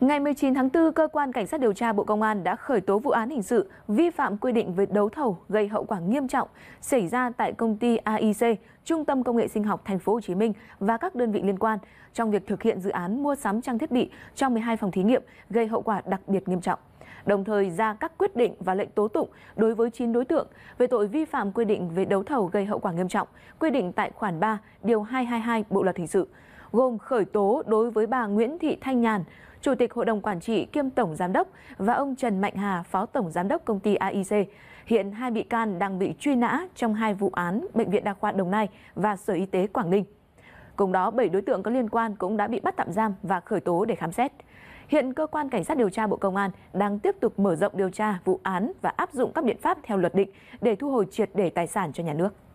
Ngày 19 tháng 4, cơ quan cảnh sát điều tra Bộ Công an đã khởi tố vụ án hình sự vi phạm quy định về đấu thầu gây hậu quả nghiêm trọng xảy ra tại công ty AIC, Trung tâm Công nghệ Sinh học Thành phố Hồ Chí Minh và các đơn vị liên quan trong việc thực hiện dự án mua sắm trang thiết bị cho 12 phòng thí nghiệm gây hậu quả đặc biệt nghiêm trọng. Đồng thời ra các quyết định và lệnh tố tụng đối với 9 đối tượng về tội vi phạm quy định về đấu thầu gây hậu quả nghiêm trọng, quy định tại khoản 3, điều 222 Bộ luật hình sự gồm khởi tố đối với bà Nguyễn Thị Thanh Nhàn, Chủ tịch Hội đồng Quản trị kiêm Tổng Giám đốc và ông Trần Mạnh Hà, Phó Tổng Giám đốc công ty AIC. Hiện hai bị can đang bị truy nã trong hai vụ án Bệnh viện Đa khoa Đồng Nai và Sở Y tế Quảng Ninh. Cùng đó, 7 đối tượng có liên quan cũng đã bị bắt tạm giam và khởi tố để khám xét. Hiện cơ quan cảnh sát điều tra Bộ Công an đang tiếp tục mở rộng điều tra vụ án và áp dụng các biện pháp theo luật định để thu hồi triệt để tài sản cho nhà nước.